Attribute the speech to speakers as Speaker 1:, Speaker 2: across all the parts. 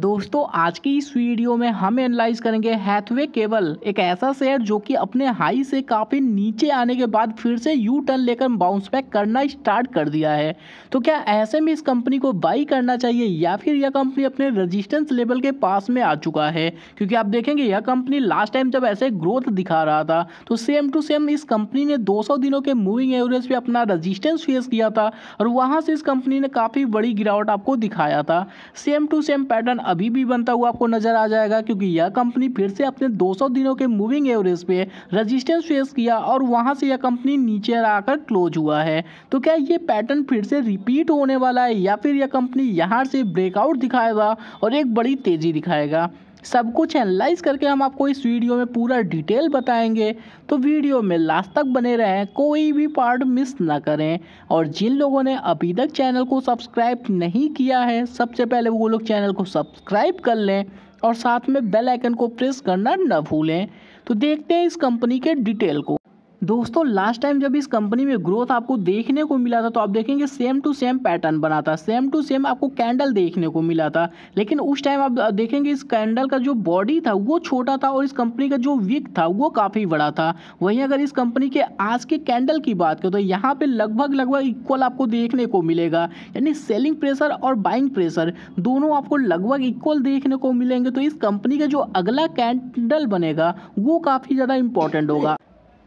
Speaker 1: दोस्तों आज की इस वीडियो में हम एनालाइज करेंगे हैथवे केबल एक ऐसा शेयर जो कि अपने हाई से काफ़ी नीचे आने के बाद फिर से यू टर्न लेकर बाउंस बैक करना स्टार्ट कर दिया है तो क्या ऐसे में इस कंपनी को बाई करना चाहिए या फिर यह कंपनी अपने रजिस्टेंस लेवल के पास में आ चुका है क्योंकि आप देखेंगे यह कंपनी लास्ट टाइम जब ऐसे ग्रोथ दिखा रहा था तो सेम टू सेम इस कंपनी ने दो दिनों के मूविंग एवरेज पर अपना रजिस्टेंस फेस किया था और वहाँ से इस कंपनी ने काफ़ी बड़ी गिरावट आपको दिखाया था सेम टू सेम पैटर्न अभी भी बनता हुआ आपको नजर आ जाएगा क्योंकि यह कंपनी फिर से अपने 200 दिनों के मूविंग एवरेज पे रेजिस्टेंस फेस किया और वहां से यह कंपनी नीचे आकर क्लोज हुआ है तो क्या ये पैटर्न फिर से रिपीट होने वाला है या फिर यह कंपनी यहाँ से ब्रेकआउट दिखाएगा और एक बड़ी तेज़ी दिखाएगा सब कुछ एनालाइज करके हम आपको इस वीडियो में पूरा डिटेल बताएंगे तो वीडियो में लास्ट तक बने रहें कोई भी पार्ट मिस ना करें और जिन लोगों ने अभी तक चैनल को सब्सक्राइब नहीं किया है सबसे पहले वो लोग चैनल को सब्सक्राइब कर लें और साथ में बेल आइकन को प्रेस करना न भूलें तो देखते हैं इस कंपनी के डिटेल को दोस्तों लास्ट टाइम जब इस कंपनी में ग्रोथ आपको देखने को मिला था तो आप देखेंगे सेम टू सेम पैटर्न बना था सेम टू सेम आपको कैंडल देखने को मिला था लेकिन उस टाइम आप देखेंगे इस कैंडल का जो बॉडी था वो छोटा था और इस कंपनी का जो विक था वो काफ़ी बड़ा था वहीं अगर इस कंपनी के आज के कैंडल की बात करें तो यहाँ पर लगभग लगभग इक्वल आपको देखने को मिलेगा यानी सेलिंग प्रेशर और बाइंग प्रेशर दोनों आपको लगभग इक्वल देखने को मिलेंगे तो इस कंपनी का जो अगला कैंडल बनेगा वो काफ़ी ज़्यादा इंपॉर्टेंट होगा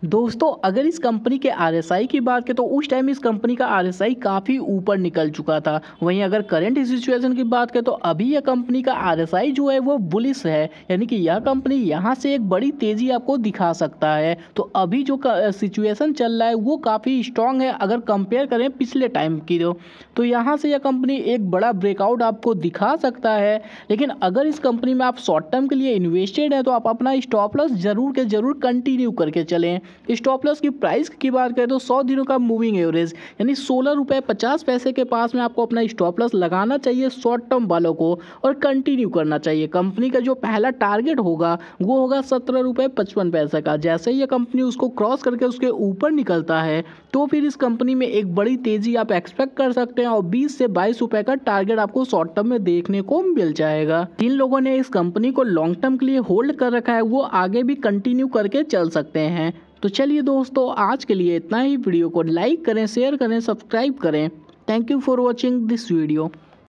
Speaker 1: दोस्तों अगर इस कंपनी के आर की बात करें तो उस टाइम इस कंपनी का आर काफ़ी ऊपर निकल चुका था वहीं अगर करंट सिचुएशन की बात करें तो अभी यह कंपनी का आर जो है वो बुलिस है यानी कि यह कंपनी यहाँ से एक बड़ी तेज़ी आपको दिखा सकता है तो अभी जो सिचुएसन चल रहा है वो काफ़ी स्ट्रांग है अगर कंपेयर करें पिछले टाइम की तो।, तो यहाँ से यह कंपनी एक बड़ा ब्रेकआउट आपको दिखा सकता है लेकिन अगर इस कंपनी में आप शॉर्ट टर्म के लिए इन्वेस्टेड हैं तो आप अपना स्टॉप लॉस ज़रूर के ज़रूर कंटिन्यू करके चलें स्टॉप लॉस की प्राइस की बात करें तो सौ दिनों का मूविंग एवरेज यानी सोलह रुपये पचास पैसे के पास में आपको अपना स्टॉप लॉस लगाना चाहिए शॉर्ट टर्म वालों को और कंटिन्यू करना चाहिए कंपनी का जो पहला टारगेट होगा वो होगा सत्रह रुपये पचपन पैसे का जैसे ही यह कंपनी उसको क्रॉस करके उसके ऊपर निकलता है तो फिर इस कंपनी में एक बड़ी तेज़ी आप एक्सपेक्ट कर सकते हैं और बीस से बाईस रुपये का टारगेट आपको शॉर्ट टर्म में देखने को मिल जाएगा जिन लोगों ने इस कंपनी को लॉन्ग टर्म के लिए होल्ड कर रखा है वो आगे भी कंटिन्यू करके चल सकते हैं तो चलिए दोस्तों आज के लिए इतना ही वीडियो को लाइक करें शेयर करें सब्सक्राइब करें thank you for watching this video